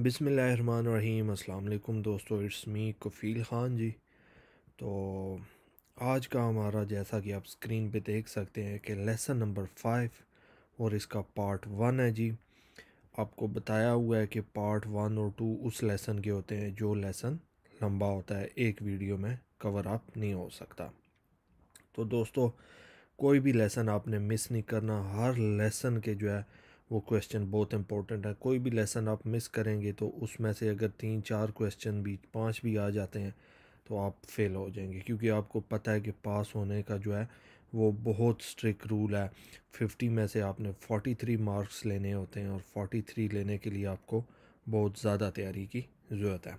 बिसमीम अल्लाम दोस्तों इट्स मी कफ़ील ख़ान जी तो आज का हमारा जैसा कि आप स्क्रीन पे देख सकते हैं कि लेसन नंबर फाइव और इसका पार्ट वन है जी आपको बताया हुआ है कि पार्ट वन और टू उस लेसन के होते हैं जो लेसन लंबा होता है एक वीडियो में कवर अप नहीं हो सकता तो दोस्तों कोई भी लेसन आपने मिस नहीं करना हर लेसन के जो है वो क्वेश्चन बहुत इंपॉर्टेंट है कोई भी लेसन आप मिस करेंगे तो उसमें से अगर तीन चार क्वेश्चन भी पाँच भी आ जाते हैं तो आप फेल हो जाएंगे क्योंकि आपको पता है कि पास होने का जो है वो बहुत स्ट्रिक रूल है फिफ्टी में से आपने फोटी थ्री मार्क्स लेने होते हैं और फोटी थ्री लेने के लिए आपको बहुत ज़्यादा तैयारी की ज़रूरत है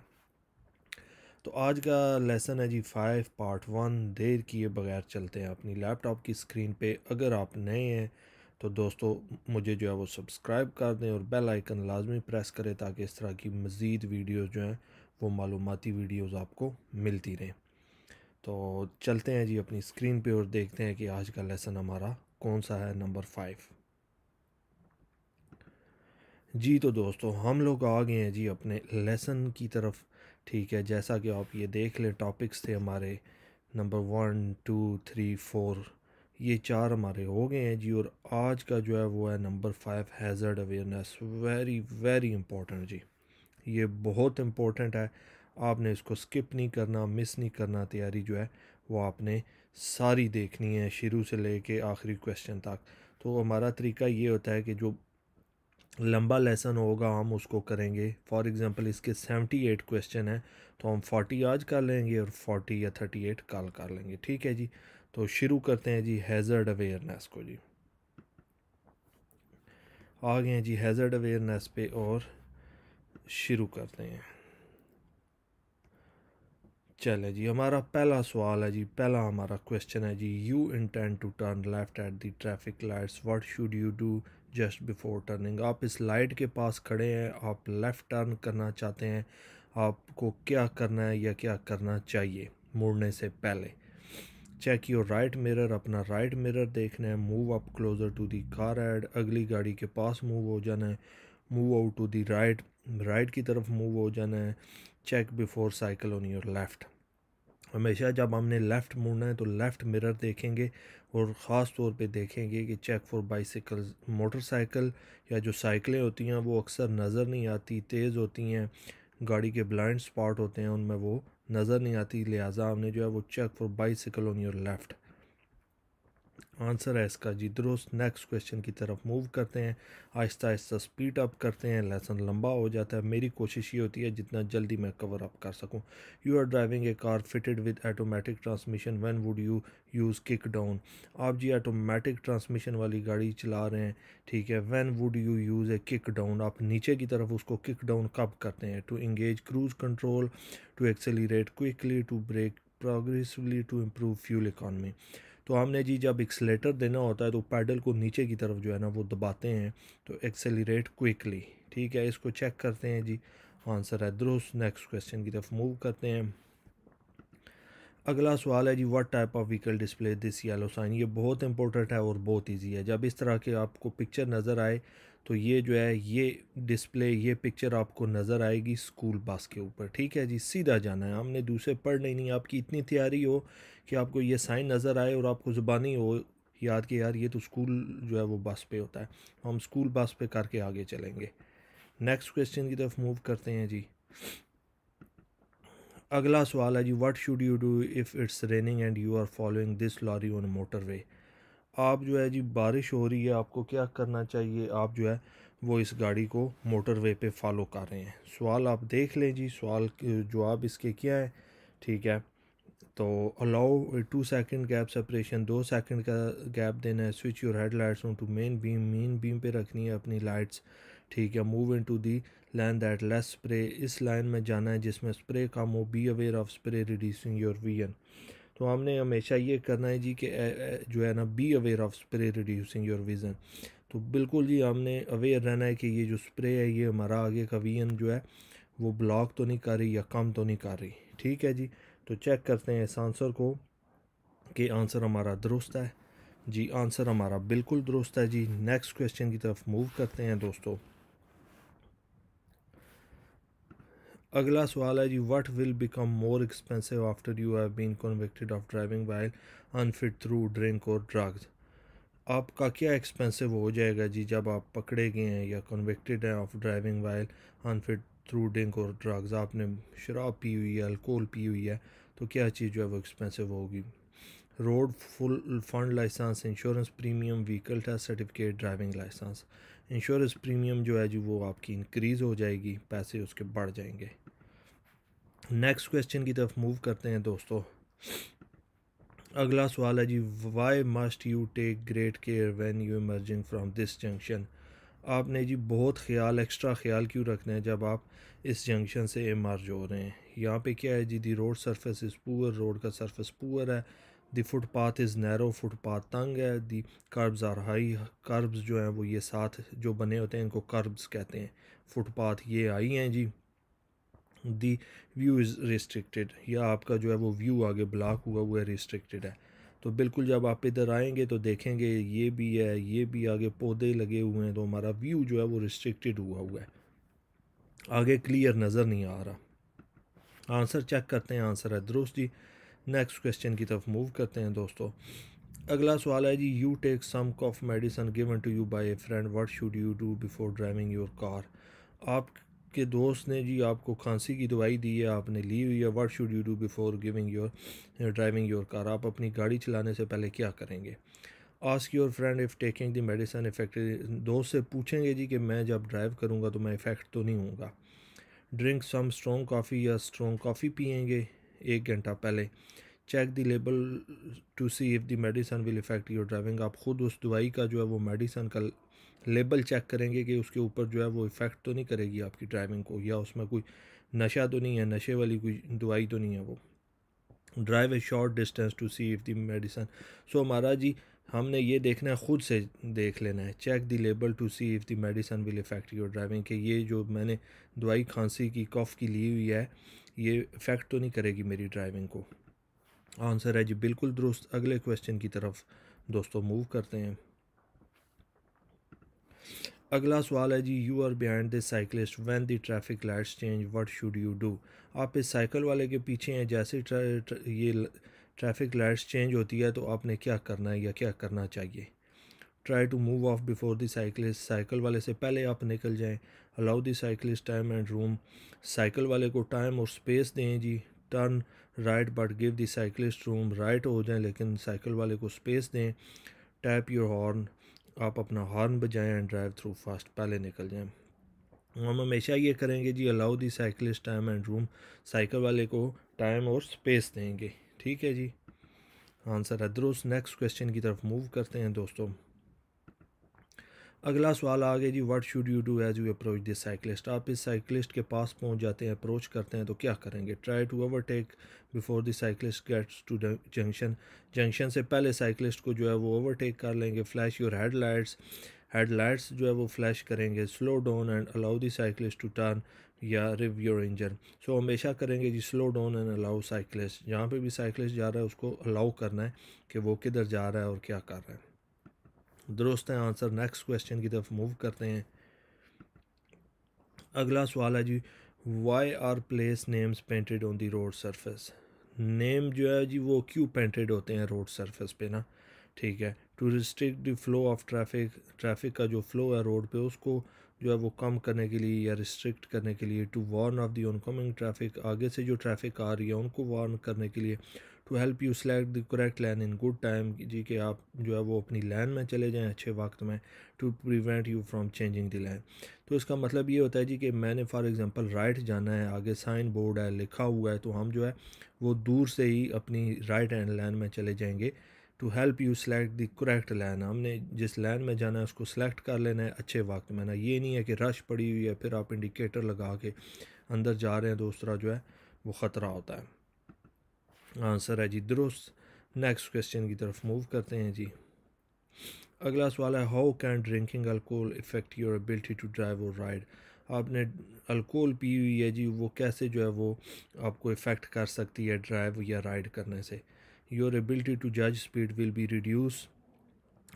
तो आज का लेसन है जी फाइव पार्ट वन देर किए बगैर चलते हैं अपनी लैपटॉप की स्क्रीन पे अगर आप नए हैं तो दोस्तों मुझे जो है वो सब्सक्राइब कर दें और बेल आइकन लाजमी प्रेस करें ताकि इस तरह की मज़ीद वीडियोज़ जो हैं वो मालूमती वीडियोज़ आपको मिलती रहें तो चलते हैं जी अपनी स्क्रीन पर और देखते हैं कि आज का लेसन हमारा कौन सा है नंबर फाइव जी तो दोस्तों हम लोग आ गए हैं जी अपने लेसन की तरफ ठीक है जैसा कि आप ये देख लें टॉपिक्स थे हमारे number one two three four ये चार हमारे हो गए हैं जी और आज का जो है वो है number five hazard awareness very very important जी ये बहुत इम्पोर्टेंट है आपने इसको स्किप नहीं करना मिस नहीं करना तैयारी जो है वो आपने सारी देखनी है शुरू से लेके आखिरी क्वेश्चन तक तो हमारा तरीका ये होता है कि जो लंबा लेसन होगा हम उसको करेंगे फॉर एग्ज़ाम्पल इसके सेवेंटी एट क्वेश्चन है तो हम फोर्टी आज कर लेंगे और फोर्टी या थर्टी एट कल कर लेंगे ठीक है जी तो शुरू करते हैं जी हैज़र्ड अवेयरनेस को जी आ गए हैं जी हैज़र्ड अवेयरनेस पे और शुरू करते हैं चलें जी हमारा पहला सवाल है जी पहला हमारा क्वेश्चन है जी you intend to turn left at the traffic lights what should you do just before turning आप इस लाइट के पास खड़े हैं आप लेफ़्ट टर्न करना चाहते हैं आपको क्या करना है या क्या करना चाहिए मुड़ने से पहले चेक योर राइट मिरर अपना राइट मिरर देखना है move up closer to the car एड अगली गाड़ी के पास मूव हो जाना है move out to the right right की तरफ मूव हो जाना है check before cycle on your left हमेशा जब हमने लेफ़्ट मुड़ना है तो लेफ़्ट मिरर देखेंगे और ख़ास तौर पे देखेंगे कि चेक फॉर बाईसकल मोटरसाइकिल या जो साइकिलें होती हैं वो अक्सर नज़र नहीं आती तेज़ होती हैं गाड़ी के ब्लाइंड स्पॉट होते हैं उनमें वो नज़र नहीं आती लिहाजा हमने जो है वो check for bicycle on your left answer है इसका जी दुरुस्त नेक्स्ट क्वेश्चन की तरफ मूव करते हैं आहिस्ता आहिस्ता स्पीड अप करते हैं लेसन लंबा हो जाता है मेरी कोशिश ये होती है जितना जल्दी मैं कवर अप कर सकूं you are driving a car fitted with automatic transmission when would you use kick down आप जी ऑटोमेटिक ट्रांसमिशन वाली गाड़ी चला रहे हैं ठीक है when would you use a kick down आप नीचे की तरफ उसको किक डाउन कब करते हैं to engage cruise control to accelerate quickly to brake progressively to improve fuel economy तो हमने जी जब एक्सलेटर देना होता है तो पैडल को नीचे की तरफ जो है ना वो दबाते हैं तो एक्सेलरेट क्विकली ठीक है इसको चेक करते हैं जी आंसर है दुरुस्त नेक्स्ट क्वेश्चन की तरफ मूव करते हैं अगला सवाल है जी what type of vehicle display this yellow sign ये बहुत इंपॉर्टेंट है और बहुत इजी है जब इस तरह के आपको पिक्चर नज़र आए तो ये जो है ये डिस्प्ले ये पिक्चर आपको नज़र आएगी स्कूल बस के ऊपर ठीक है जी सीधा जाना है हमने दूसरे पढ़ नहीं, नहीं आपकी इतनी तैयारी हो कि आपको ये साइन नज़र आए और आपको ज़ुबानी हो याद कि यार ये तो स्कूल जो है वो बस पे होता है हम स्कूल बस पे करके आगे चलेंगे नेक्स्ट क्वेश्चन की तरफ मूव करते हैं जी अगला सवाल है जी what should you do if it's raining and you are following this lorry on motorway आप जो है जी बारिश हो रही है आपको क्या करना चाहिए आप जो है वो इस गाड़ी को मोटरवे पे फॉलो कर रहे हैं सवाल आप देख लें जी सवाल जवाब इसके क्या है ठीक है तो allow two second gap separation दो सेकंड का गैप देना है switch your headlights on to main beam main beam पे रखनी है अपनी लाइट्स ठीक है move into the line that less spray इस लाइन में जाना है जिसमें स्प्रे कम हो be aware of spray reducing your वी तो हमने हमेशा ये करना है जी कि जो है ना be aware of spray reducing your vision तो बिल्कुल जी हमने अवेयर रहना है कि ये जो स्प्रे है ये हमारा आगे का वीन जो है वो ब्लॉक तो नहीं कर रही या कम तो नहीं कर रही ठीक है जी तो चेक करते हैं इस आंसर को कि आंसर हमारा दुरुस्त है जी आंसर हमारा बिल्कुल दुरुस्त है जी नेक्स्ट क्वेश्चन की तरफ मूव करते हैं दोस्तों अगला सवाल है जी what will become more expensive after you have been convicted of driving while unfit through drink और ड्रग्स आपका क्या एक्सपेंसिव हो जाएगा जी जब आप पकड़े गए हैं या कन्विक्टेड हैं of driving while unfit through drink और ड्रग्स आपने शराब पी हुई है अल्कोहल पी हुई है तो क्या चीज़ जो है वो एक्सपेंसिव होगी road full fund licence insurance premium vehicle test certificate driving licence insurance premium जो है जी वो आपकी इंक्रीज़ हो जाएगी पैसे उसके बढ़ जाएंगे नेक्स्ट क्वेश्चन की तरफ मूव करते हैं दोस्तों अगला सवाल है जी why must you take great care when you emerging from this junction आपने जी बहुत ख्याल एक्स्ट्रा ख्याल क्यों रखना है जब आप इस जंक्शन से इमर्ज हो रहे हैं यहाँ पे क्या है जी the road surface is poor road का सरफेस पुअर है the footpath is narrow footpath तंग है the kerbs are high kerbs जो हैं वो ये साथ जो बने होते हैं इनको कर्ब्स कहते हैं फुटपाथ ये आई हैं जी दी व्यू इज़ रिस्ट्रिक्टेड या आपका जो है वो व्यू आगे ब्लॉक हुआ हुआ है रिस्ट्रिक्टेड है तो बिल्कुल जब आप इधर आएंगे तो देखेंगे ये भी है ये भी आगे पौधे लगे हुए हैं तो हमारा व्यू जो है वो रिस्ट्रिक्टेड हुआ हुआ है आगे क्लियर नज़र नहीं आ रहा आंसर चेक करते हैं आंसर है दुरुस्त जी नेक्स्ट क्वेश्चन की तरफ मूव करते हैं दोस्तों अगला सवाल है जी you take some cough medicine given to you by a friend what should you do before driving your car आपके दोस्त ने जी आपको खांसी की दवाई दी है आपने ली हुई है what should you do before giving your driving your car आप अपनी गाड़ी चलाने से पहले क्या करेंगे ask your friend if taking the medicine affect दोस्त से पूछेंगे जी कि मैं जब ड्राइव करूँगा तो मैं इफ़ेक्ट तो नहीं हूँगा ड्रिंक सम स्ट्रॉन्ग कॉफ़ी या स्ट्रॉन्ग कॉफ़ी पियेंगे एक घंटा पहले check the label to see if the medicine will affect your driving आप ख़ुद उस दवाई का जो है वो मेडिसन का लेबल चेक करेंगे कि उसके ऊपर जो है वो इफ़ेक्ट तो नहीं करेगी आपकी ड्राइविंग को या उसमें कोई नशा तो नहीं है नशे वाली कोई दवाई तो नहीं है वो drive a short distance to see if the medicine so Maharaj ji हमने ये देखना है ख़ुद से देख लेना है check the label to see if the medicine will affect your driving कि ये जो मैंने दवाई खांसी की कफ़ की ली हुई है ये इफ़ेक्ट तो नहीं करेगी मेरी ड्राइविंग को आंसर है जी बिल्कुल दुरुस्त अगले क्वेश्चन की तरफ दोस्तों मूव करते हैं अगला सवाल है जी you are behind the cyclist when the traffic lights change what should you do आप इस साइकिल वाले के पीछे हैं जैसे ट्रा, ट्रा, ये ट्रैफिक लाइट्स चेंज होती है तो आपने क्या करना है या क्या करना चाहिए try to move off before the cyclist cycle वाले से पहले आप निकल जाएं allow the cyclist time and room cycle वाले को टाइम और स्पेस दें जी turn right but give the cyclist room right हो जाएं लेकिन साइकिल वाले को स्पेस दें टैप योर हॉर्न आप अपना हॉर्न बजाएं एंड ड्राइव थ्रू फास्ट पहले निकल जाएं हम हमेशा ये करेंगे जी allow the cyclist time and room cycle वाले को टाइम और स्पेस देंगे ठीक है जी आंसर है दुरुस्त नेक्स्ट क्वेश्चन की तरफ मूव करते हैं दोस्तों अगला सवाल आ गया जी what should you do as you approach this cyclist आप इस साइकिलिस्ट के पास पहुंच जाते हैं अप्रोच करते हैं तो क्या करेंगे try to overtake before the cyclist gets to junction junction से पहले साइकिलिस्ट को जो है वो ओवरटेक कर लेंगे फ्लैश योर हेडलाइट्स हेडलाइट्स जो है वो फ्लैश करेंगे slow down and allow the cyclist to turn या रिव योर इंजन सो हमेशा करेंगे जी slow down and allow cyclist जहाँ पे भी साइकिलिस्ट जा रहा है उसको अलाउ करना है कि वो किधर जा रहा है और क्या कर रहा है दुरुस्त है आंसर नेक्स्ट क्वेश्चन की तरफ मूव करते हैं अगला सवाल है जी why are place names painted on the road surface name जो है जी वो क्यों पेंटेड होते हैं रोड सरफेस पे ना ठीक है to restrict the flow of traffic traffic का जो फ्लो है रोड पे उसको जो है वो कम करने के लिए या रिस्ट्रिक्ट करने के लिए to warn of the oncoming traffic आगे से जो ट्रैफिक आ रही है उनको वार्न करने के लिए to help you select the correct lane in good time जी कि आप जो है वो अपनी लैन में चले जाएं अच्छे वक्त में to prevent you from changing the lane तो इसका मतलब ये होता है जी कि मैंने फॉर एग्ज़ाम्पल राइट जाना है आगे साइन बोर्ड है लिखा हुआ है तो हम जो है वो दूर से ही अपनी राइट हैंड लैन में चले जाएंगे to help you select the correct line हमने जिस लाइन में जाना है उसको सेलेक्ट कर लेना है अच्छे वक्त में ना ये नहीं है कि रश पड़ी हुई है फिर आप इंडिकेटर लगा के अंदर जा रहे हैं तो उस तरह जो है वो ख़तरा होता है आंसर है जी दुरुस्त नेक्स्ट क्वेश्चन की तरफ मूव करते हैं जी अगला सवाल है how can drinking alcohol affect your ability to drive और राइड आपने अल्कोहल पी हुई है जी वो कैसे जो है वो आपको इफ़ेक्ट कर सकती है ड्राइव या राइड करने से योर एबिलिटी टू जज स्पीड विल बी रिड्यूस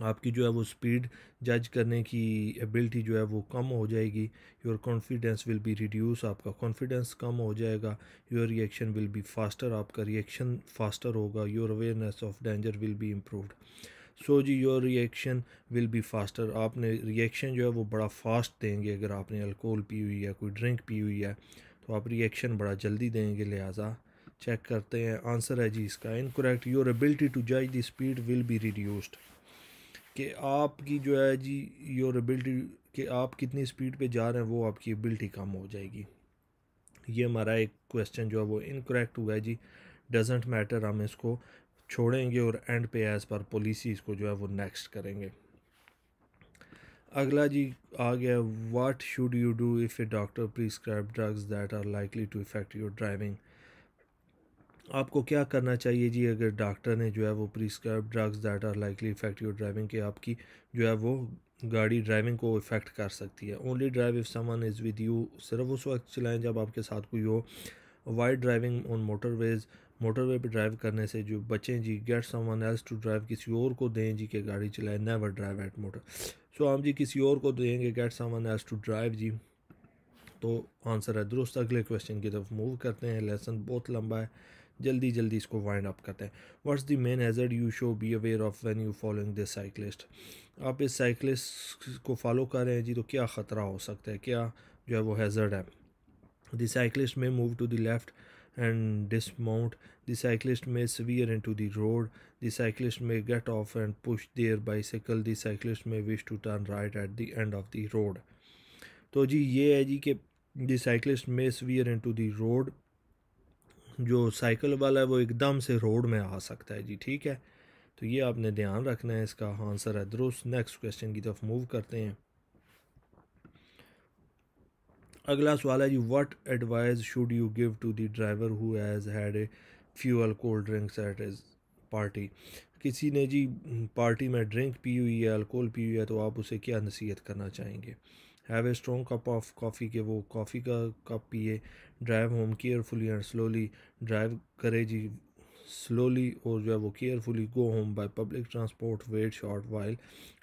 आपकी जो है वो स्पीड जज करने की एबिलिटी जो है वो कम हो जाएगी your confidence will be reduce आपका कॉन्फिडेंस कम हो जाएगा your reaction will be faster आपका रिएक्शन फास्टर होगा your awareness of danger will be improved so जी your reaction will be faster आपने रिएक्शन जो है वो बड़ा फास्ट देंगे अगर आपने अल्कोहल पी हुई है कोई ड्रिंक पी हुई है तो आप रिएक्शन बड़ा जल्दी देंगे लिहाजा चेक करते हैं आंसर है जी इसका इनकोरेक्ट योर एबिलिटी टू जज the speed will be reduced कि आपकी जो है जी योर एबिलिटी कि आप कितनी स्पीड पे जा रहे हैं वो आपकी एबिलिटी कम हो जाएगी ये हमारा एक क्वेश्चन जो है वो इनकरेक्ट हुआ है जी डजेंट मैटर हम इसको छोड़ेंगे और एंड पे एज पर पॉलिसी इसको जो है वो नेक्स्ट करेंगे अगला जी आ गया what should you do if a doctor prescribe drugs that are likely to affect your driving आपको क्या करना चाहिए जी अगर डॉक्टर ने जो है वो prescribe drugs that are likely affect your driving के आपकी जो है वो गाड़ी ड्राइविंग को इफ़ेक्ट कर सकती है only drive if someone is with you सिर्फ उस वक्त चलाएं जब आपके साथ कोई हो avoid driving on motorways motorway पर ड्राइव करने से जो बचें जी get someone else to drive किसी और को दें जी के गाड़ी चलाएं never drive at motor so हम जी किसी और को देंगे get someone else to drive जी तो आंसर है दुरुस्त अगले क्वेश्चन की तरफ मूव करते हैं लेसन बहुत लंबा है जल्दी जल्दी इसको वाइंड अप करते हैं what's the main hazard you should be aware of when you following this cyclist आप इस साइकिलिस्ट को फॉलो कर रहे हैं जी तो क्या ख़तरा हो सकता है क्या जो है वो हैज़र्ड है the cyclist may move to the left and dismount the cyclist may swerve into the road the cyclist may get off and push their bicycle the may wish to turn right at the end of the road तो जी ये है जी कि the cyclist may swerve into the road जो cycle वाला है वो एकदम से रोड में आ सकता है जी ठीक है तो ये आपने ध्यान रखना है इसका आंसर है दुरुस्त नेक्स्ट क्वेश्चन की तरफ मूव करते हैं अगला सवाल है जी what advice should you give to the driver who has had a fuel cold drinks at his party किसी ने जी पार्टी में ड्रिंक पी हुई है अल्कोहल पी हुई है तो आप उसे क्या नसीहत करना चाहेंगे have a strong cup of coffee के वो कॉफ़ी का कप पिए drive home carefully and slowly drive करे जी स्लोली और जो है वो carefully go home by public transport wait short while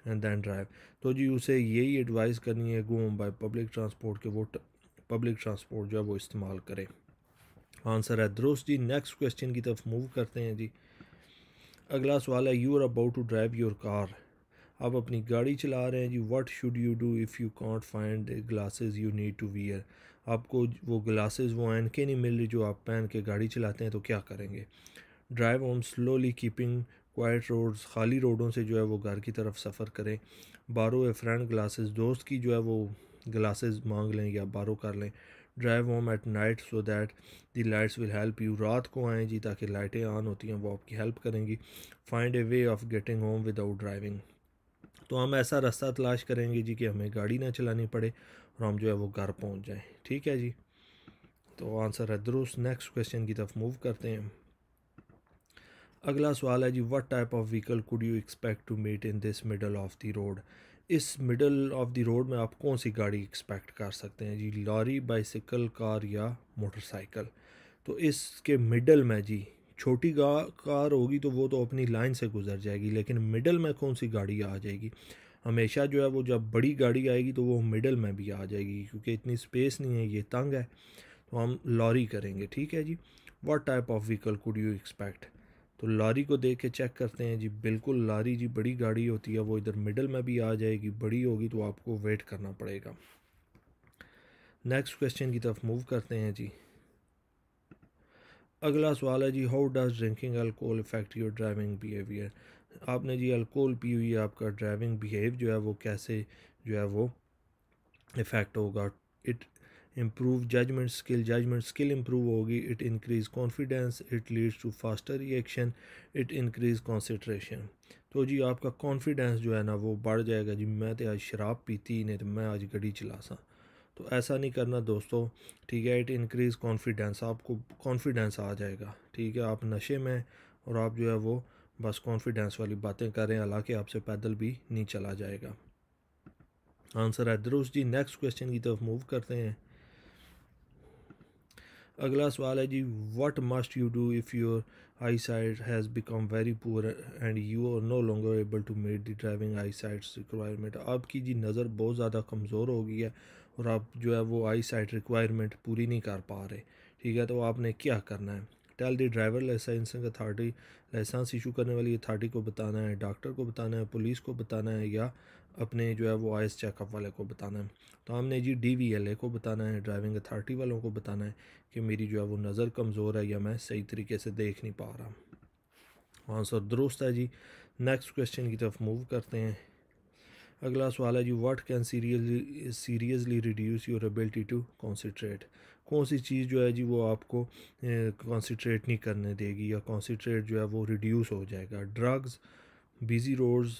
and then drive तो जी उसे यही एडवाइस करनी है go home by public transport के वो पब्लिक ट्रांसपोर्ट जो है वो इस्तेमाल करें आंसर है दुरुस्त जी नेक्स्ट क्वेश्चन की तरफ मूव करते हैं जी अगला सवाल है you are about to drive your car आप अपनी गाड़ी चला रहे हैं जी what should you do if you can't find glasses you need to wear आपको वो ग्लासेस वो के नहीं मिल रही जो आप पहन के गाड़ी चलाते हैं तो क्या करेंगे drive home slowly keeping quiet roads खाली रोडों से जो है वो घर की तरफ सफ़र करें बारो ए फ्रेंड ग्लासेस दोस्त की जो है वो ग्लासेस मांग लें या बारो कर लें drive home at night so that the lights will help you रात को आएँ जी ताकि लाइटें ऑन होती हैं वो आपकी हेल्प करेंगी find a way of getting home without driving तो हम ऐसा रास्ता तलाश करेंगे जी कि हमें गाड़ी ना चलानी पड़े और हम जो है वो घर पहुँच जाएँ ठीक है जी तो आंसर है दुरुस्त नेक्स्ट क्वेश्चन की तरफ मूव करते हैं अगला सवाल है जी what type of vehicle could you expect to meet in this middle of the road इस मिडल ऑफ द रोड में आप कौन सी गाड़ी एक्सपेक्ट कर सकते हैं जी लॉरी बाइसिकल कार या मोटरसाइकिल तो इसके मिडल में जी छोटी कार होगी तो वो तो अपनी लाइन से गुजर जाएगी लेकिन मिडल में कौन सी गाड़ी आ जाएगी हमेशा जो है वो जब बड़ी गाड़ी आएगी तो वो मिडल में भी आ जाएगी क्योंकि इतनी स्पेस नहीं है ये तंग है तो हम लॉरी करेंगे ठीक है जी what type of vehicle could you expect तो लॉरी को देख के चेक करते हैं जी बिल्कुल लॉरी जी बड़ी गाड़ी होती है वो इधर मिडल में भी आ जाएगी बड़ी होगी तो आपको वेट करना पड़ेगा नेक्स्ट क्वेश्चन की तरफ मूव करते हैं जी अगला सवाल है जी how does drinking alcohol affect your driving behaviour आपने जी अल्कोहल पी हुई आपका ड्राइविंग बिहेव जो है वो कैसे जो है वो इफ़ेक्ट होगा it improve judgement skill judgement skill improve होगी it increase confidence it leads to faster reaction it increase concentration तो जी आपका कॉन्फिडेंस जो है ना वो बढ़ जाएगा जी मैं तो आज शराब पीती ही नहीं तो मैं आज गड्डी चला सा तो ऐसा नहीं करना दोस्तों ठीक है इट इंक्रीज़ कॉन्फिडेंस आपको कॉन्फिडेंस आ जाएगा ठीक है आप नशे में और आप जो है वो बस कॉन्फिडेंस वाली बातें करें हालांकि आपसे पैदल भी नहीं चला जाएगा आंसर है दरुस्त जी नेक्स्ट क्वेश्चन की तरफ मूव करते हैं अगला सवाल है जी what must you do if your eye sight has become very poor and you are no longer able to meet the driving eye sight requirement आपकी जी नज़र बहुत ज़्यादा कमज़ोर हो गई है और आप जो है वो आई साइट रिक्वायरमेंट पूरी नहीं कर पा रहे ठीक है तो आपने क्या करना है tell the driver licensing authority licence issue करने वाली अथॉरिटी को बताना है डॉक्टर को बताना है पुलिस को बताना है या अपने जो है वो आइस चेकअप वाले को बताना है तो हमने जी डी वी एल ए को बताना है ड्राइविंग अथॉरिटी वालों को बताना है कि मेरी जो है वो नज़र कमज़ोर है या मैं सही तरीके से देख नहीं पा रहा आंसर दुरुस्त है जी नेक्स्ट क्वेश्चन की तरफ मूव करते हैं अगला सवाल है जी what can seriously seriously reduce your ability to concentrate कौन सी चीज़ जो है जी वो आपको कॉन्सनट्रेट नहीं करने देगी या कॉन्सनट्रेट जो है वो रिड्यूस हो जाएगा drugs busy roads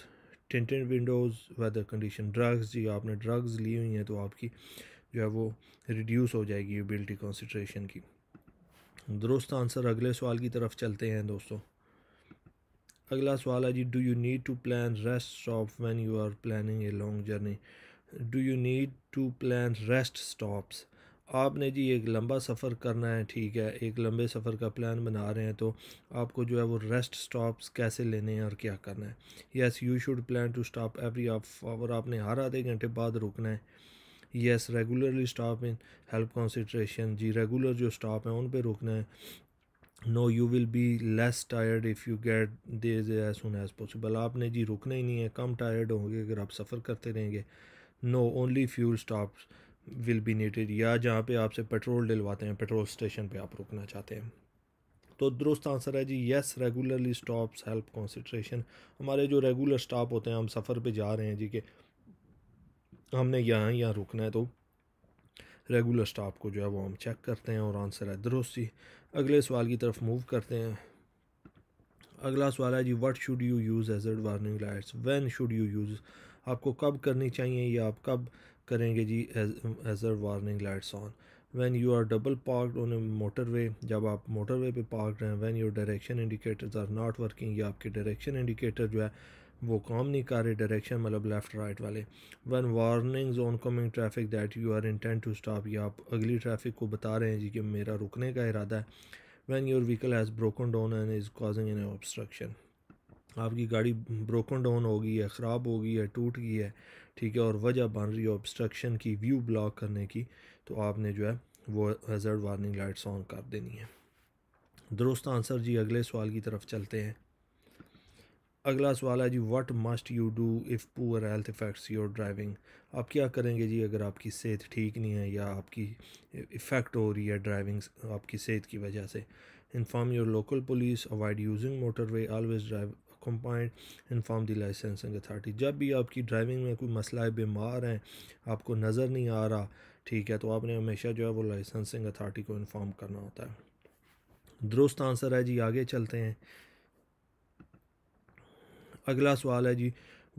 tinted windows weather condition drugs जी आपने ड्रग्स ली हुई हैं तो आपकी जो है वो रिड्यूस हो जाएगी एबिलिटी कॉन्सनट्रेशन की दुरुस्त आंसर अगले सवाल की तरफ चलते हैं दोस्तों अगला सवाल है जी do you need to plan rest stop when you are planning a long journey do you need to plan rest stops आपने जी एक लंबा सफ़र करना है ठीक है एक लंबे सफ़र का प्लान बना रहे हैं तो आपको जो है वो रेस्ट स्टॉप्स कैसे लेने हैं और क्या करना है yes you should plan to stop every hour आपने हर आधे घंटे बाद रुकना है yes regularly stop in help concentration जी रेगुलर जो स्टॉप हैं उन पे रुकना है no you will be less tired if you get this as soon as possible आपने जी रुकना ही नहीं है कम टायर्ड होंगे अगर आप सफ़र करते रहेंगे no only fuel stop will be needed या जहाँ पे आपसे पेट्रोल डलवाते हैं पेट्रोल स्टेशन पे आप रुकना चाहते हैं तो दुरुस्त आंसर है जी yes regularly stops help concentration हमारे जो रेगुलर स्टॉप होते हैं हम सफ़र पे जा रहे हैं जी के हमने यहाँ यहाँ रुकना है तो रेगुलर स्टाफ को जो है वो हम चेक करते हैं और आंसर है ही अगले सवाल की तरफ मूव करते हैं अगला सवाल है जी what should you use hazard warning lights when should you use आपको कब करनी चाहिए या आप कब करेंगे जी hazard warning lights on when you are double parked on a motorway जब आप मोटर वे पर रहे हैं when your direction indicators are not working या आपके डायरेक्शन इंडिकेटर जो है वो काम नहीं कर रहे डायरेक्शन मतलब लेफ़्ट राइट वाले one warnings on coming traffic that you are intent to stop या आप अगली ट्रैफिक को बता रहे हैं जी कि मेरा रुकने का इरादा है when your vehicle has broken down and is causing an obstruction आपकी गाड़ी ब्रोकन डाउन हो गई है ख़राब हो गई है टूट गई है ठीक है और वजह बन रही है ऑब्स्ट्रक्शन की व्यू ब्लॉक करने की तो आपने जो है वो हज़र्ड वार्निंग लाइट्स ऑन कर देनी है दुरुस्त आंसर जी अगले सवाल की तरफ चलते हैं अगला सवाल है जी what must you do if poor health affects your driving आप क्या करेंगे जी अगर आपकी सेहत ठीक नहीं है या आपकी इफ़ेक्ट हो रही है ड्राइविंग आपकी सेहत की वजह से inform your local police avoid using motorway always drive accompanied inform the licensing authority जब भी आपकी ड्राइविंग में कोई मसला बीमार हैं आपको नज़र नहीं आ रहा ठीक है तो आपने हमेशा जो है वो लाइसेंसिंग अथॉरिटी को इन्फॉर्म करना होता है दुरुस्त आंसर है जी आगे चलते हैं अगला सवाल है जी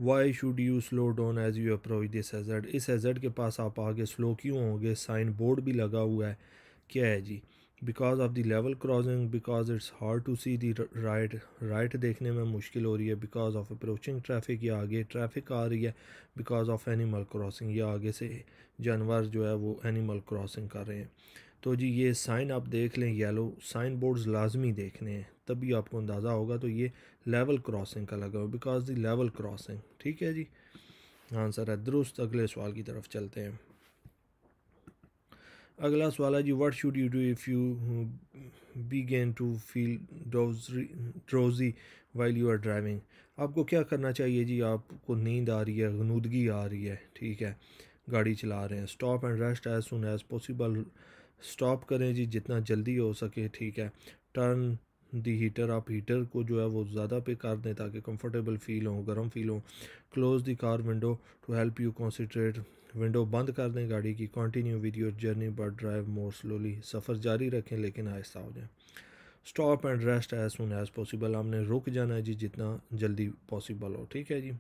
why should you slow down as you approach this hazard इस एजड के पास आप आगे स्लो क्यों होंगे साइन बोर्ड भी लगा हुआ है क्या है जी because of the level crossing because it's hard to see the right right देखने में मुश्किल हो रही है बिकॉज ऑफ अप्रोचिंग ट्रैफिक या आगे ट्रैफिक आ रही है बिकॉज ऑफ एनिमल क्रॉसिंग या आगे से जानवर जो है वो एनिमल क्रॉसिंग कर रहे हैं तो जी ये साइन आप देख लें येलो साइन बोर्ड्स लाजमी देखने हैं तभी आपको अंदाज़ा होगा तो ये लेवल क्रॉसिंग का लगा हुआ बिकॉज दी लेवल क्रॉसिंग ठीक है जी आंसर है दुरुस्त अगले सवाल की तरफ चलते हैं अगला सवाल है जी what should you do if you begin to feel drowsy while you are driving आपको क्या करना चाहिए जी आपको नींद आ रही है गनूदगी आ रही है ठीक है गाड़ी चला रहे हैं stop and rest as soon as possible stop करें जी जितना जल्दी हो सके ठीक है टर्न दी हीटर आप हीटर को जो है वो ज़्यादा पे कर दें ताकि कंफर्टेबल फील हो गर्म फील हो close the car window to help you concentrate window बंद कर दें गाड़ी की continue with your journey but drive more slowly सफ़र जारी रखें लेकिन आहिस्ता हो जाए stop and rest as soon as possible आपने रुक जाना है जी जितना जल्दी पॉसिबल हो ठीक है जी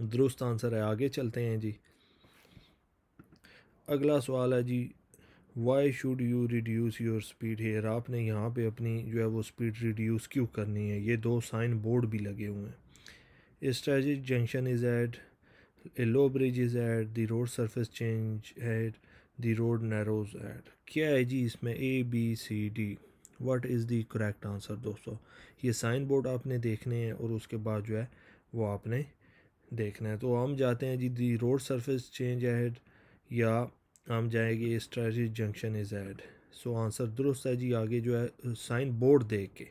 दुरुस्त आंसर है आगे चलते हैं जी अगला सवाल है जी why should you reduce your speed here आपने यहाँ पे अपनी जो है वो स्पीड रिड्यूस क्यों करनी है ये दो साइन बोर्ड भी लगे हुए हैं staggered junction is at a low bridge is at the road surface change at the road narrows at क्या है जी इसमें A B C D what is the correct answer दोस्तों ये साइन बोर्ड आपने देखने हैं और उसके बाद जो है वो आपने देखना है तो हम जाते हैं जी the road surface change at या हम जाएंगे स्ट्रेटजिक junction is ahead so answer दुरुस्त है जी आगे जो है साइन बोर्ड देख के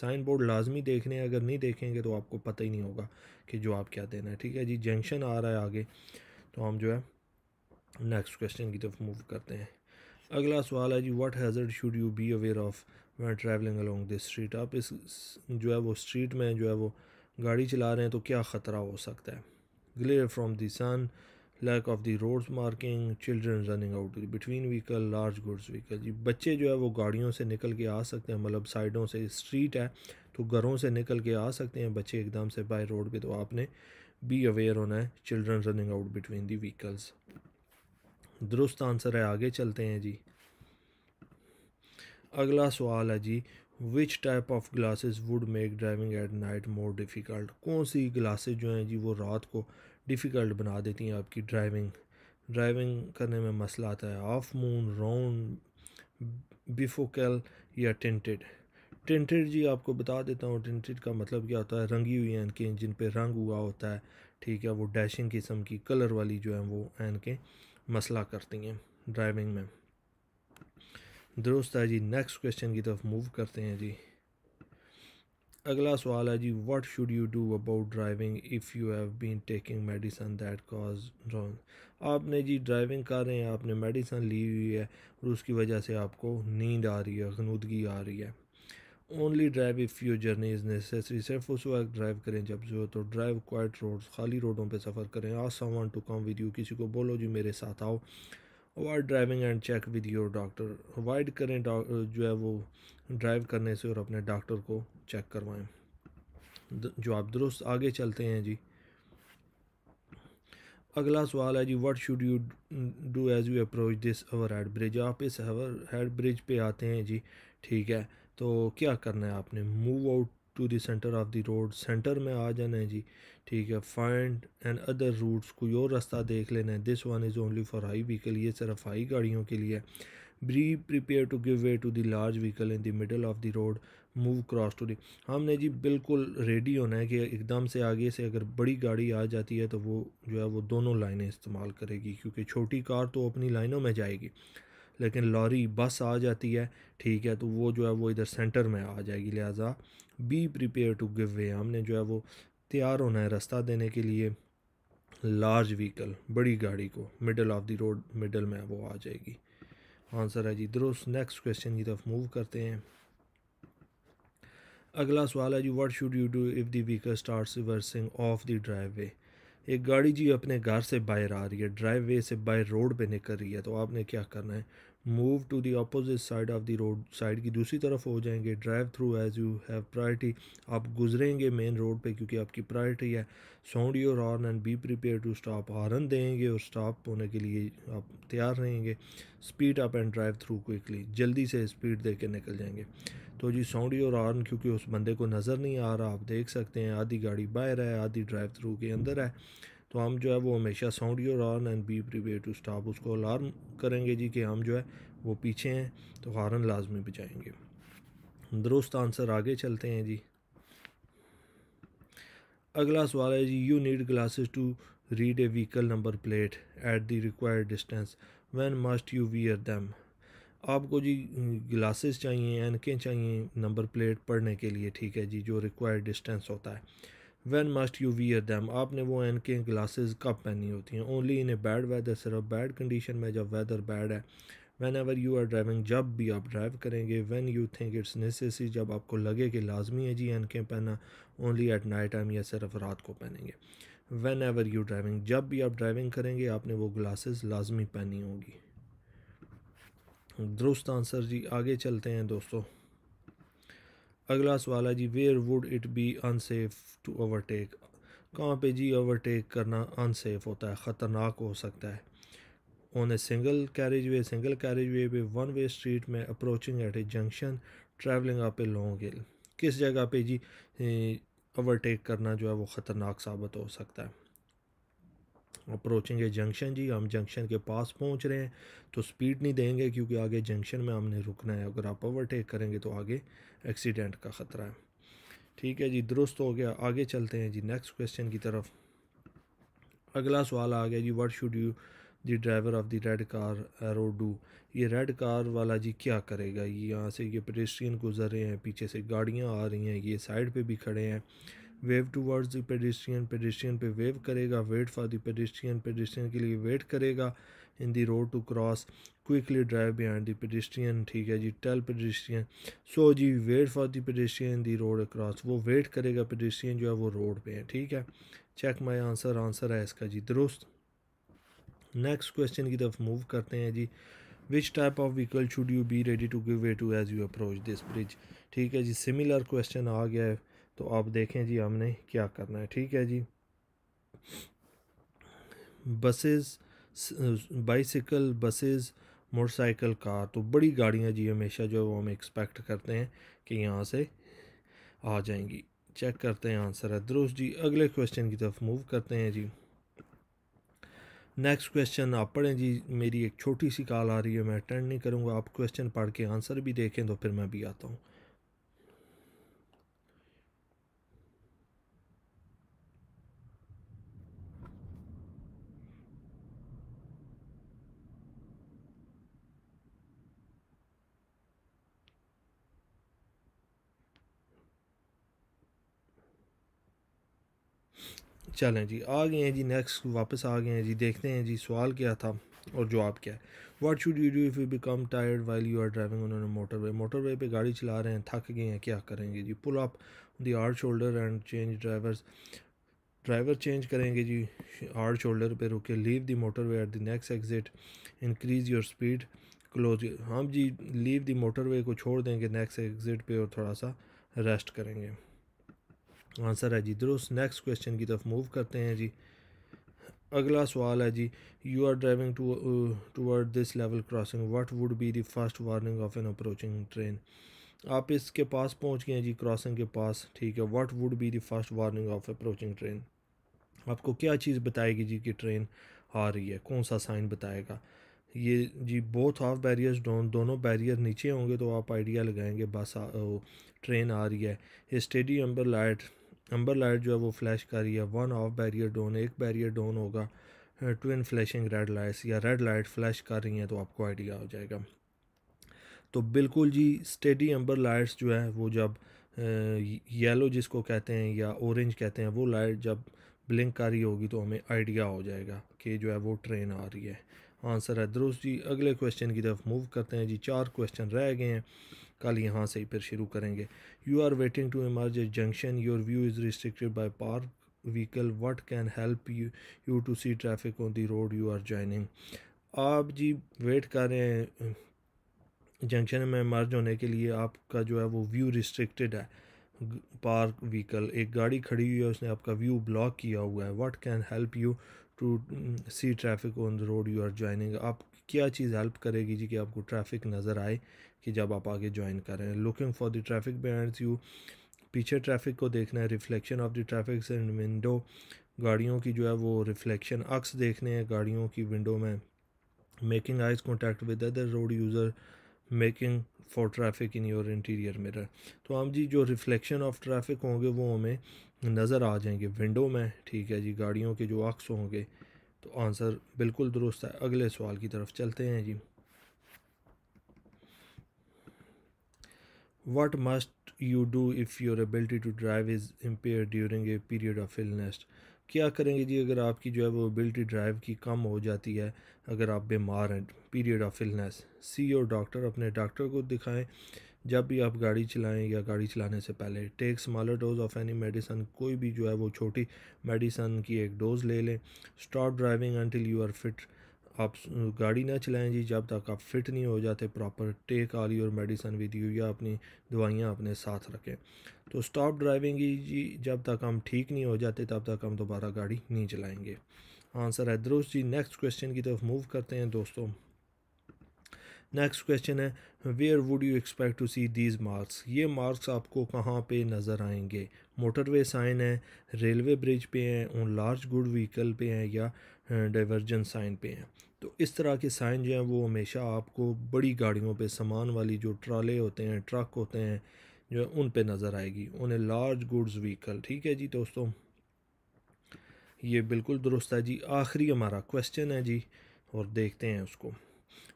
साइन बोर्ड लाजमी देखने अगर नहीं देखेंगे तो आपको पता ही नहीं होगा कि जो आप क्या देना है ठीक है जी जंक्शन आ रहा है आगे तो हम जो है नेक्स्ट क्वेश्चन की तरफ मूव करते हैं अगला सवाल है जी what hazard should you be aware of when travelling along this street आप इस जो है वो स्ट्रीट में जो है वो गाड़ी चला रहे हैं तो क्या ख़तरा हो सकता है glare from the sun lack of the roads marking children running out between vehicle large goods vehicle जी बच्चे जो है वो गाड़ियों से निकल के आ सकते हैं मतलब साइडों से स्ट्रीट है तो घरों से निकल के आ सकते हैं बच्चे एकदम से बाय रोड पे तो आपने बी अवेयर होना है children running out between the vehicles दुरुस्त आंसर है आगे चलते हैं जी अगला सवाल है जी which type of glasses would make driving at night more difficult कौन सी ग्लासेस जो हैं जी वो रात को डिफ़िकल्ट बना देती हैं आपकी ड्राइविंग ड्राइविंग करने में मसला आता है ऑफ मून राउंड बिफोकल या टेंटेड टेंटेड जी आपको बता देता हूँ टेंटेड का मतलब क्या होता है रंगी हुई के जिन पे रंग हुआ होता है ठीक है वो डैशिंग किस्म की कलर वाली जो है वो के मसला करती हैं ड्राइविंग में दुरुस्त है जी नेक्स्ट क्वेश्चन की तरफ मूव करते हैं जी अगला सवाल है जी what should you do about driving if you have been taking medicine that cause wrong आपने जी ड्राइविंग कर रहे हैं आपने मेडिसन ली हुई है और उसकी वजह से आपको नींद आ रही है गनूदगी आ रही है only drive if you journey is necessary सिर्फ उस वक्त ड्राइव करें जब जो तो ड्राइव क्वाइट रोड्स खाली रोडों पर सफ़र करें आज some to come with you किसी को बोलो जी मेरे साथ आओ avoid driving and check with your doctor avoid करें जो है वो ड्राइव करने से और अपने डॉक्टर को चेक करवाएं जो आप दुरुस्त आगे चलते हैं जी अगला सवाल है जी what should you do as you approach this overhead bridge आप इस हेड ब्रिज पे आते हैं जी ठीक है तो क्या करना है आपने move out to the centre of the road centre में आ जाना है जी ठीक है फाइंड एंड अदर रूट्स कोई और रास्ता देख लेना है this one is only for high vehicle ये सिर्फ हाई गाड़ियों के लिए be prepared to give way to the large vehicle in the middle of the road move across to the हमने जी बिल्कुल रेडी होना है कि एकदम से आगे से अगर बड़ी गाड़ी आ जाती है तो वो जो है वो दोनों लाइनें इस्तेमाल करेगी क्योंकि छोटी कार तो अपनी लाइनों में जाएगी लेकिन लॉरी बस आ जाती है ठीक है तो वो जो है वो इधर सेंटर में आ जाएगी लिहाजा be prepared to give way हमने जो है वो तैयार होना है रास्ता देने के लिए लार्ज व्हीकल बड़ी गाड़ी को middle of the road middle में वो आ जाएगी आंसर है जी दुरुस्त नेक्स्ट क्वेश्चन की तरफ मूव करते हैं अगला सवाल है जी what should you do if the vehicle start reversing off the driveway एक गाड़ी जी अपने घर से बाहर आ रही है ड्राइव वे से बाय रोड पे निकल रही है तो आपने क्या करना है move to the opposite side of the road side की दूसरी तरफ हो जाएंगे drive through as you have priority आप गुजरेंगे मेन रोड पे क्योंकि आपकी प्रायरिटी है sound your horn and be prepared to stop horn देंगे और स्टॉप होने के लिए आप तैयार रहेंगे speed up and drive through quickly जल्दी से स्पीड दे के निकल जाएंगे तो जी साउंड योर हॉर्न क्योंकि उस बंदे को नज़र नहीं आ रहा आप देख सकते हैं आधी गाड़ी बाहर है आधी ड्राइव थ्रू के अंदर है तो हम जो है वो हमेशा sound your horn and be prepared to stop उसको अलार्म करेंगे जी कि हम जो है वो पीछे हैं तो हॉर्न लाजमी बजाएंगे दुरुस्त आंसर आगे चलते हैं जी अगला सवाल है जी you need glasses to read a vehicle number plate at the required distance when must you wear them आपको जी ग्लासेस चाहिए एनकें चाहिए नंबर प्लेट पढ़ने के लिए ठीक है जी जो रिक्वायर्ड डिस्टेंस होता है when must you wear them आपने वो एन के ग्लासेस कब पहनी होती हैं only in a bad weather सिर्फ बैड कंडीशन में जब वेदर बैड है whenever you are driving जब भी आप ड्राइव करेंगे when you think it's necessary जब आपको लगे कि लाजमी है जी एन के पहनना ओनली एट नाइट टाइम या सिर्फ रात को पहनेंगे वैन एवर यू ड्राइविंग जब भी आप ड्राइविंग करेंगे आपने वो ग्लासेस लाजमी पहनी होगी दुरुस्त आंसर जी आगे चलते हैं दोस्तों अगला सवाल है जी where would it be unsafe to overtake कहाँ पे जी ओवरटेक करना अनसेफ होता है ख़तरनाक हो सकता है on a single carriage way single carriage way पे वन वे स्ट्रीट में approaching at a junction travelling आप लॉन्ग हिल किस जगह पे जी ओवरटेक करना जो है वो ख़तरनाक साबित हो सकता है अप्रोचिंग ए जंक्शन जी हम जंक्शन के पास पहुंच रहे हैं तो स्पीड नहीं देंगे क्योंकि आगे जंक्शन में हमने रुकना है अगर आप ओवरटेक करेंगे तो आगे एक्सीडेंट का ख़तरा है ठीक है जी दुरुस्त हो गया आगे चलते हैं जी नेक्स्ट क्वेश्चन की तरफ अगला सवाल आ गया जी what should you the driver of the red car arrow do ये रेड कार वाला जी क्या करेगा ये यहाँ से ये पेडेस्ट्रियन गुजर रहे हैं पीछे से गाड़ियाँ आ रही हैं ये साइड पे भी खड़े हैं wave towards the pedestrian pedestrian पे वेव करेगा wait for the pedestrian pedestrian के लिए वेट करेगा in the road to cross quickly drive behind the pedestrian ठीक है जी टेल पेडिस्ट्रियन सो जी wait for the pedestrian the road across वो वेट करेगा पेडिस्ट्रियन जो है वो रोड पे है ठीक है चेक माई आंसर आंसर है इसका जी दुरुस्त नेक्स्ट क्वेश्चन की तरफ मूव करते हैं जी which type of vehicle should you be ready to give way to as you approach this bridge ठीक है जी सिमिलर क्वेश्चन आ गया है तो आप देखें जी हमने क्या करना है ठीक है जी buses bicycle buses motorcycle car तो बड़ी गाड़ियाँ जी हमेशा जो है वो हम एक्सपेक्ट करते हैं कि यहाँ से आ जाएंगी चेक करते हैं आंसर है दुरुस्त जी अगले क्वेश्चन की तरफ मूव करते हैं जी नेक्स्ट क्वेश्चन आप पढ़ें जी मेरी एक छोटी सी कॉल आ रही है मैं अटेंड नहीं करूँगा आप क्वेश्चन पढ़ के आंसर भी देखें तो फिर मैं भी आता हूँ चलें जी आ गए हैं जी नेक्स्ट वापस आ गए हैं जी देखते हैं जी सवाल क्या था और जवाब क्या है what should you do if you become tired while you are driving उन्होंने मोटर वे मोटर वे पर गाड़ी चला रहे हैं थक गए हैं क्या करेंगे जी pull up the hard shoulder and change drivers driver change करेंगे जी हार्ड शोल्डर पे रुके leave the motorway at the next exit increase your speed close हम जी लीव दी मोटर वे को छोड़ देंगे नेक्स्ट एग्जिट पे और थोड़ा सा रेस्ट करेंगे आंसर है जी दुरुस्त नेक्स्ट क्वेश्चन की तरफ मूव करते हैं जी अगला सवाल है जी you are driving toward this level crossing what would be the first warning of an approaching train आप इसके पास पहुंच गए हैं जी क्रॉसिंग के पास ठीक है what would be the first warning of approaching train आपको क्या चीज़ बताएगी जी कि ट्रेन आ रही है कौन सा साइन बताएगा ये जी बोथ ऑफ बैरियर्स डोन दोनों बैरियर नीचे होंगे तो आप आइडिया लगाएंगे बस ट्रेन आ रही है steady amber light amber light जो है वो फ्लैश कर रही है वन ऑफ बैरियर डोन एक बैरियर डोन होगा ट्विन फ्लैशिंग रेड लाइट्स या रेड लाइट फ्लैश कर रही हैं तो आपको आइडिया हो जाएगा तो बिल्कुल जी स्टेडी अम्बर लाइट्स जो है वो जब येलो uh, जिसको कहते हैं या ऑरेंज कहते हैं वो लाइट जब ब्लिंक कर रही होगी तो हमें आइडिया हो जाएगा कि जो है वो ट्रेन आ रही है आंसर है दुरुस्त जी अगले क्वेश्चन की तरफ मूव करते हैं जी चार क्वेश्चन रह गए हैं कल यहाँ से ही फिर शुरू करेंगे you are waiting to emerge a junction your view is restricted by park vehicle what can help you you to see traffic on the road you are joining आप जी वेट कर रहे हैं जंक्शन में मर्ज होने के लिए आपका जो है वो व्यू रिस्ट्रिक्टेड है पार्क व्हीकल एक गाड़ी खड़ी हुई है उसने आपका व्यू ब्लॉक किया हुआ है what can help you to see traffic on the road you are joining आप क्या चीज़ हेल्प करेगी जी कि आपको ट्रैफिक नज़र आए कि जब आप आगे ज्वाइन करें looking for the traffic behind you पीछे ट्रैफिक को देखना है reflection of the traffic and window गाड़ियों की जो है वो रिफ्लेक्शन अक्स देखने हैं गाड़ियों की विंडो में making eyes contact with other road user making for traffic in your interior mirror तो हम जी जो रिफ्लेक्शन ऑफ ट्रैफिक होंगे वो हमें नज़र आ जाएंगे विंडो में ठीक है जी गाड़ियों के जो अक्स होंगे तो आंसर बिल्कुल दुरुस्त है अगले सवाल की तरफ चलते हैं जी What must you do if your ability to drive is impaired during a period of illness? क्या करेंगे जी अगर आपकी जो है वो एबिलिटी ड्राइव की कम हो जाती है अगर आप बीमार हैं period of illness see your doctor अपने डॉक्टर को दिखाएं जब भी आप गाड़ी चलाएं या गाड़ी चलाने से पहले take smaller dose of any medicine कोई भी जो है वो छोटी मेडिसन की एक डोज ले लें stop driving until you are fit आप गाड़ी ना चलाएं जी जब तक आप फिट नहीं हो जाते प्रॉपर टेक आली और मेडिसन विद यू या अपनी दवाइयाँ अपने साथ रखें तो स्टॉप ड्राइविंग जी जब तक हम ठीक नहीं हो जाते तब तक हम दोबारा गाड़ी नहीं चलाएँगे आंसर है दुरुस्त जी नेक्स्ट क्वेश्चन की तरफ मूव करते हैं दोस्तों नेक्स्ट क्वेश्चन है where would you expect to see these marks ये मार्क्स आपको कहाँ पे नज़र आएंगे मोटरवे साइन है रेलवे ब्रिज पे हैं उन लार्ज गुड व्हीकल पे हैं या डाइवर्जन साइन पे हैं तो इस तरह के साइन जो हैं वो हमेशा आपको बड़ी गाड़ियों पे सामान वाली जो ट्राले होते हैं ट्रक होते हैं जो है उन पे नज़र आएगी उन्हें लार्ज गुड्स व्हीकल ठीक है जी दोस्तों ये बिल्कुल दुरुस्त है जी आखिरी हमारा क्वेश्चन है जी और देखते हैं उसको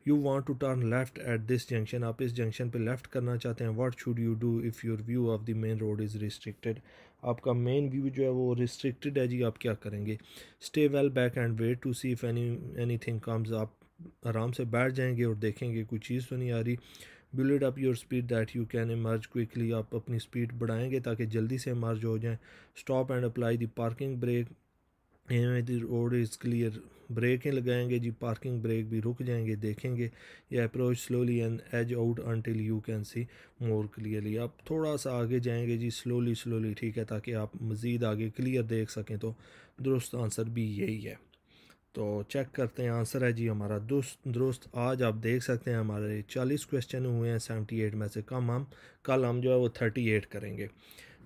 you want to turn left at this junction आप इस जंक्शन पर लेफ़्ट करना चाहते हैं what should you do if your view of the main road is restricted आपका मेन व्यू जो है वो रिस्ट्रिक्टेड है जी आप क्या करेंगे stay well back and wait to see if any anything comes आप आराम से बैठ जाएंगे और देखेंगे कोई चीज़ तो नहीं आ रही build up your speed that you can emerge quickly आप अपनी स्पीड बढ़ाएंगे ताकि जल्दी से इमर्ज हो जाएं stop and apply the parking brake एम द रोड इज़ क्लियर ब्रेकें लगाएंगे जी पार्किंग ब्रेक भी रुक जाएंगे देखेंगे या approach slowly and edge out until you can see more clearly आप थोड़ा सा आगे जाएंगे जी स्लोली स्लोली ठीक है ताकि आप मज़ीद आगे क्लियर देख सकें तो दुरुस्त आंसर भी यही है तो चेक करते हैं आंसर है जी हमारा दुरुस्त दुरुस्त आज आप देख सकते हैं हमारे चालीस क्वेश्चन हुए हैं सेवेंटी एट में से कम हम कल हम जो है वो थर्टी एट करेंगे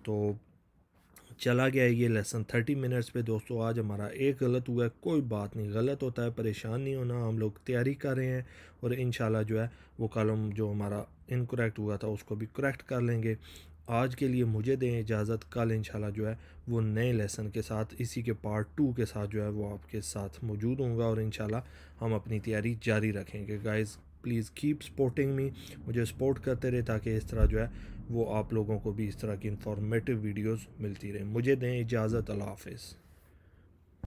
तो चला गया ये लेसन थर्टी मिनट्स पे दोस्तों आज हमारा एक गलत हुआ है कोई बात नहीं गलत होता है परेशान नहीं होना हम लोग तैयारी कर रहे हैं और इन जो है वो कॉलम जो हमारा इनकरेक्ट हुआ था उसको भी करेक्ट कर लेंगे आज के लिए मुझे दें इजाज़त कल इनशाला जो है वो नए लेसन के साथ इसी के पार्ट टू के साथ जो है वो आपके साथ मौजूद होंगे और इन हम अपनी तैयारी जारी रखेंगे guys please keep supporting me मुझे सपोर्ट करते रहे ताकि इस तरह जो है वो आप लोगों को भी इस तरह की इंफॉर्मेटिव वीडियोस मिलती रहे मुझे दें इजाज़त अल्लाह हाफिज़